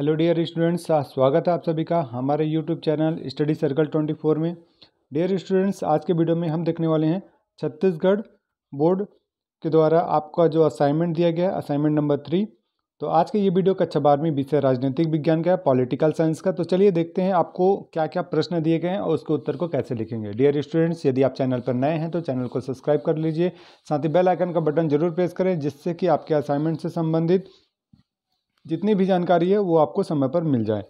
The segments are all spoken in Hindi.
हेलो डियर स्टूडेंट्स स्वागत है आप सभी का हमारे यूट्यूब चैनल स्टडी सर्कल 24 में डियर स्टूडेंट्स आज के वीडियो में हम देखने वाले हैं छत्तीसगढ़ बोर्ड के द्वारा आपका जो असाइनमेंट दिया गया है असाइनमेंट नंबर थ्री तो आज के ये वीडियो कक्षा बारहवीं विषय राजनीतिक विज्ञान का है पॉलिटिकल साइंस का तो चलिए देखते हैं आपको क्या क्या प्रश्न दिए गए हैं और उसके उत्तर को कैसे लिखेंगे डियर स्टूडेंट्स यदि आप चैनल पर नए हैं तो चैनल को सब्सक्राइब कर लीजिए साथ ही बेल आइकन का बटन जरूर प्रेस करें जिससे कि आपके असाइनमेंट से संबंधित जितनी भी जानकारी है वो आपको समय पर मिल जाए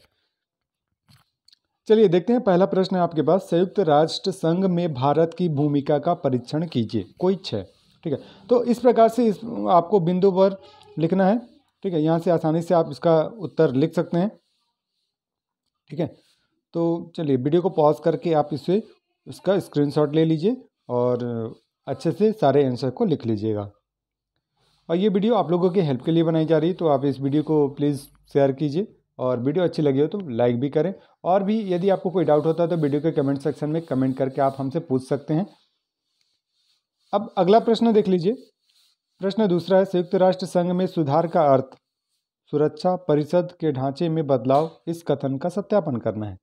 चलिए देखते हैं पहला प्रश्न है आपके पास संयुक्त राष्ट्र संघ में भारत की भूमिका का परीक्षण कीजिए कोई छः ठीक है तो इस प्रकार से इस आपको बिंदु पर लिखना है ठीक है यहाँ से आसानी से आप इसका उत्तर लिख सकते हैं ठीक है तो चलिए वीडियो को पॉज करके आप इसे इसका स्क्रीनशॉट ले लीजिए और अच्छे से सारे आंसर को लिख लीजिएगा और ये वीडियो आप लोगों की हेल्प के लिए बनाई जा रही है तो आप इस वीडियो को प्लीज़ शेयर कीजिए और वीडियो अच्छी लगी हो तो लाइक भी करें और भी यदि आपको कोई डाउट होता है तो वीडियो के कमेंट सेक्शन में कमेंट करके आप हमसे पूछ सकते हैं अब अगला प्रश्न देख लीजिए प्रश्न दूसरा है संयुक्त राष्ट्र संघ में सुधार का अर्थ सुरक्षा परिषद के ढांचे में बदलाव इस कथन का सत्यापन करना है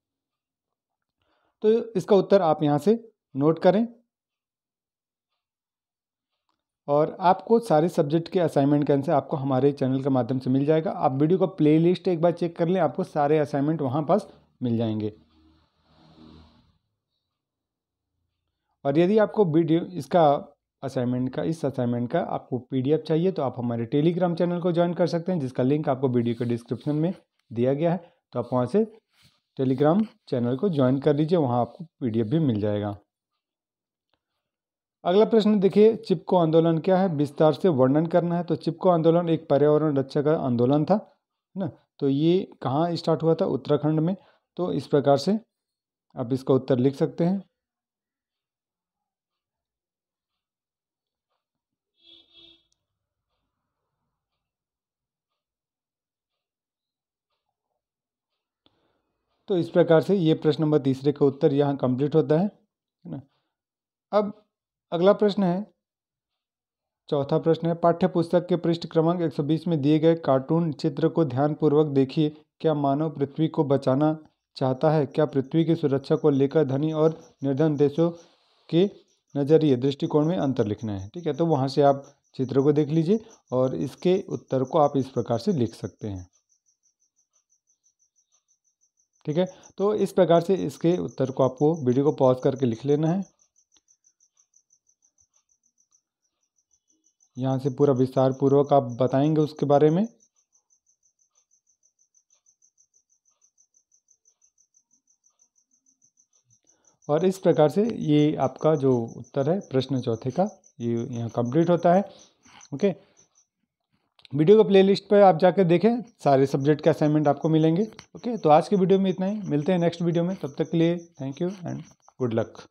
तो इसका उत्तर आप यहाँ से नोट करें और आपको सारे सब्जेक्ट के असाइनमेंट के आंसर आपको हमारे चैनल के माध्यम से मिल जाएगा आप वीडियो का प्लेलिस्ट एक बार चेक कर लें आपको सारे असाइनमेंट वहाँ पास मिल जाएंगे और यदि आपको वीडियो इसका असाइनमेंट का इस असाइनमेंट का आपको पीडीएफ चाहिए तो आप हमारे टेलीग्राम चैनल को ज्वाइन कर सकते हैं जिसका लिंक आपको वीडियो के डिस्क्रिप्शन में दिया गया है तो आप वहाँ से टेलीग्राम चैनल को ज्वाइन कर लीजिए वहाँ आपको पीडीएफ भी मिल जाएगा अगला प्रश्न देखिए चिपको आंदोलन क्या है विस्तार से वर्णन करना है तो चिपको आंदोलन एक पर्यावरण रक्षा का आंदोलन था है ना तो ये कहाँ स्टार्ट हुआ था उत्तराखंड में तो इस प्रकार से आप इसका उत्तर लिख सकते हैं तो इस प्रकार से ये प्रश्न नंबर तीसरे का उत्तर यहाँ कंप्लीट होता है है ना अब अगला प्रश्न है चौथा प्रश्न है पाठ्य पुस्तक के पृष्ठ क्रमांक 120 में दिए गए कार्टून चित्र को ध्यानपूर्वक देखिए क्या मानव पृथ्वी को बचाना चाहता है क्या पृथ्वी की सुरक्षा को लेकर धनी और निर्धन देशों के नज़रिए दृष्टिकोण में अंतर लिखना है ठीक है तो वहाँ से आप चित्र को देख लीजिए और इसके उत्तर को आप इस प्रकार से लिख सकते हैं ठीक है तो इस प्रकार से इसके उत्तर को आपको वीडियो को पॉज करके लिख लेना है यहाँ से पूरा विस्तार पूर्वक आप बताएंगे उसके बारे में और इस प्रकार से ये आपका जो उत्तर है प्रश्न चौथे का ये यहाँ कंप्लीट होता है ओके वीडियो को प्लेलिस्ट पर आप जाकर देखें सारे सब्जेक्ट के असाइनमेंट आपको मिलेंगे ओके तो आज के वीडियो में इतना ही मिलते हैं नेक्स्ट वीडियो में तब तक के लिए thank you and good luck